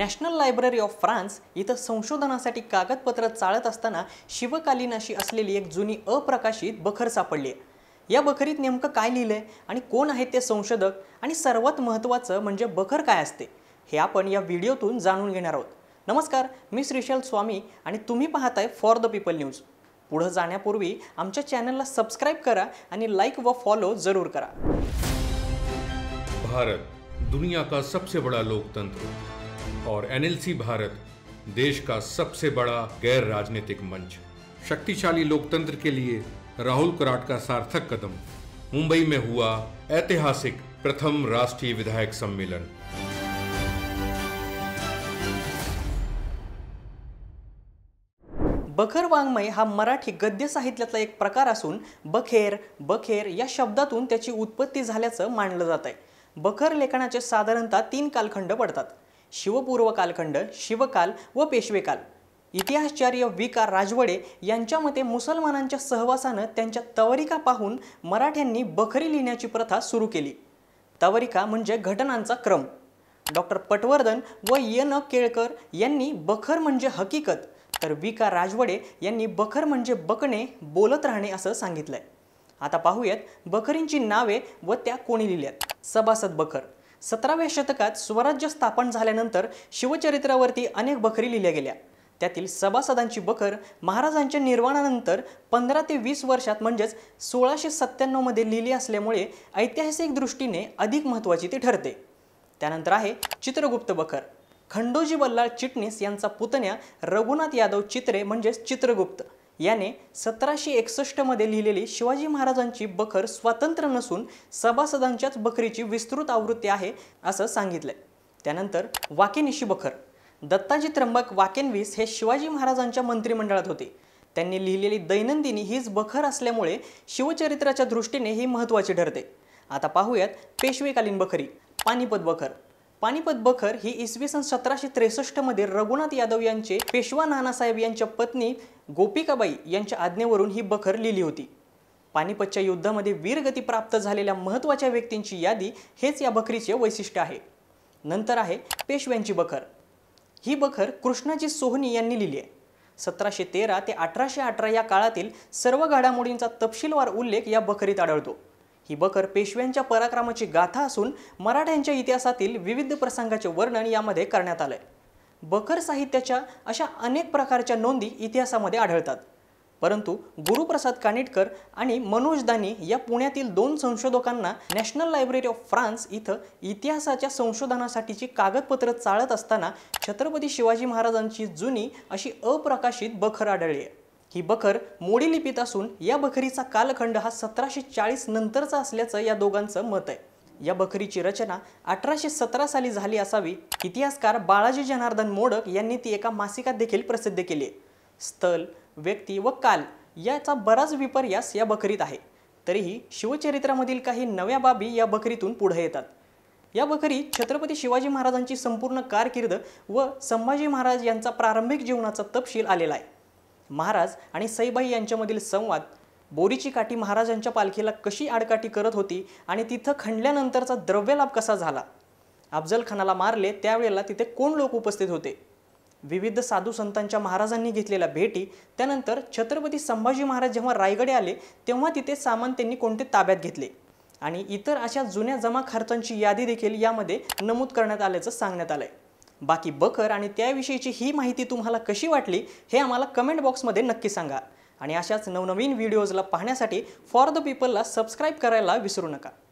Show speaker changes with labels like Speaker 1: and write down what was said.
Speaker 1: national library of France इथं संशोधनासाठी कागदपत्र चाळत असताना शिवकालीन अशी असलेली एक जुनी अप्रकाशित बखर सापडली आहे या बखरीत नेमकं काय लिहिलं आहे आणि कोण आहेत ते संशोधक आणि सर्वात महत्त्वाचं म्हणजे बखर काय असते हे आपण या व्हिडिओतून जाणून घेणार आहोत नमस्कार मी श्रीशाल स्वामी आणि तुम्ही पाहताय फॉर द पीपल न्यूज पुढं जाण्यापूर्वी आमच्या चॅनलला सबस्क्राईब करा आणि लाईक व फॉलो जरूर करा भारत दुनिया का सबसे बड़ा लोकतंत्र और एनएलसी भारत देश का सबसे बड़ा गैर राजनीतिक मंच शक्तिशाली लोकतंत्र के लिए राहुल कराट का सार्थक कदम मुंबई में हुआ ऐतिहासिक प्रथम राष्ट्रीय विधायक सम्मेलन बखर वाङ्मय हा मराठी गद्य साहित्यातला एक प्रकार असून बखेर बखेर या शब्दातून त्याची उत्पत्ती झाल्याचं मानलं जात आहे बखर लेखनाचे साधारणतः तीन कालखंड पडतात शिवपूर्व कालखंड शिवकाल व पेशवेकाल इतिहासचार्य व्ही का राजवडे यांच्या मते मुसलमानांच्या सहवासानं त्यांच्या तवरिका पाहून मराठ्यांनी बखरी लिहिण्याची प्रथा सुरू केली तवरिका म्हणजे घटनांचा क्रम डॉक्टर पटवर्धन व य केळकर यांनी बखर म्हणजे हकीकत तर व्ही का राजवडे यांनी बखर म्हणजे बकणे बोलत राहणे असं सांगितलंय आता पाहूयात बखरींची नावे व त्या कोणी लिहिल्यात सभासद बखर सतराव्या शतकात स्वराज्य स्थापन झाल्यानंतर शिवचरित्रावरती अनेक बखरी लिहिल्या गेल्या त्यातील सभासदांची बखर महाराजांच्या निर्वाणानंतर पंधरा ते वीस वर्षात म्हणजेच सोळाशे सत्त्याण्णवमध्ये लिहिली असल्यामुळे ऐतिहासिक दृष्टीने अधिक महत्त्वाची ती ठरते त्यानंतर आहे चित्रगुप्त बखर खंडोजी बल्लाळ चिटणीस यांचा पुतण्या रघुनाथ यादव चित्रे म्हणजेच चित्रगुप्त याने सतराशे एकसष्टमध्ये लिहिलेली शिवाजी महाराजांची बखर स्वातंत्र्य नसून सभासदांच्याच बखरीची विस्तृत आवृत्ती आहे असं सांगितलं त्यानंतर वाकेनिशी बखर दत्ताजी त्र्यंबक वाकेनवीस हे शिवाजी महाराजांच्या मंत्रिमंडळात होते त्यांनी लिहिलेली दैनंदिनी हीच बखर असल्यामुळे शिवचरित्राच्या दृष्टीने ही महत्त्वाची ठरते आता पाहूयात पेशवेकालीन बखरी पानिपत बखर पानिपत बखर ही इसवी सन सतराशे त्रेसष्टमध्ये रघुनाथ यादव यांचे पेशवा नानासाहेब यांच्या पत्नी गोपिकाबाई यांच्या आज्ञेवरून ही बखर लिहिली होती पानिपतच्या युद्धामध्ये वीरगती प्राप्त झालेल्या महत्त्वाच्या व्यक्तींची यादी हेच या बखरीचे वैशिष्ट्य आहे नंतर आहे पेशव्यांची बखर ही बखर कृष्णाजी सोहनी यांनी लिहिली आहे सतराशे तेरा ते अठराशे अठरा या काळातील सर्व घडामोडींचा तपशीलवार उल्लेख या बखरीत आढळतो ही बकर पेशव्यांच्या पराक्रमाची गाथा असून मराठ्यांच्या इतिहासातील विविध प्रसंगाचे वर्णन यामध्ये करण्यात आलं आहे बकर साहित्याच्या अशा अनेक प्रकारच्या नोंदी इतिहासामध्ये आढळतात परंतु गुरुप्रसाद कानिटकर आणि मनोज दानी या पुण्यातील दोन संशोधकांना नॅशनल लायब्ररी ऑफ फ्रान्स इथं इतिहासाच्या संशोधनासाठीची कागदपत्रं चाळत असताना छत्रपती शिवाजी महाराजांची जुनी अशी अप्रकाशित बखर आढळली आहे ही बखर मोडी लिपीत असून या बखरीचा कालखंड हा सतराशे चाळीस नंतरचा असल्याचं या दोघांचं मत आहे या बखरीची रचना अठराशे सतरा साली झाली असावी इतिहासकार बाळाजी जनार्दन मोडक यांनी ती एका मासिकात देखील प्रसिद्ध केली आहे स्थल व्यक्ती व काल याचा बराच विपर्यास या बखरीत आहे तरीही शिवचरित्रामधील काही नव्या बाबी या बखरीतून पुढे येतात या बखरीत छत्रपती शिवाजी महाराजांची संपूर्ण कारकिर्द व संभाजी महाराज यांचा प्रारंभिक जीवनाचा तपशील आलेला आहे महाराज आणि सईबाई यांच्यामधील संवाद बोरीची काठी महाराजांच्या पालखीला कशी आडकाठी करत होती आणि तिथं खंडल्यानंतरचा द्रव्यलाभ कसा झाला अफजल खानाला मारले त्यावेळेला तिथे कोण लोक उपस्थित होते विविध साधू संतांच्या महाराजांनी घेतलेल्या भेटी त्यानंतर छत्रपती संभाजी महाराज जेव्हा रायगडे आले तेव्हा तिथे सामान त्यांनी कोणते ताब्यात घेतले आणि इतर अशा जुन्या जमा खर्चांची यादी देखील यामध्ये नमूद करण्यात आल्याचं सांगण्यात आलं आहे बाकी बकर आणि त्याविषयीची ही माहिती तुम्हाला कशी वाटली हे आम्हाला कमेंट बॉक्समध्ये नक्की सांगा आणि अशाच नवनवीन व्हिडिओजला पाहण्यासाठी फॉर द पीपलला सबस्क्राईब करायला विसरू नका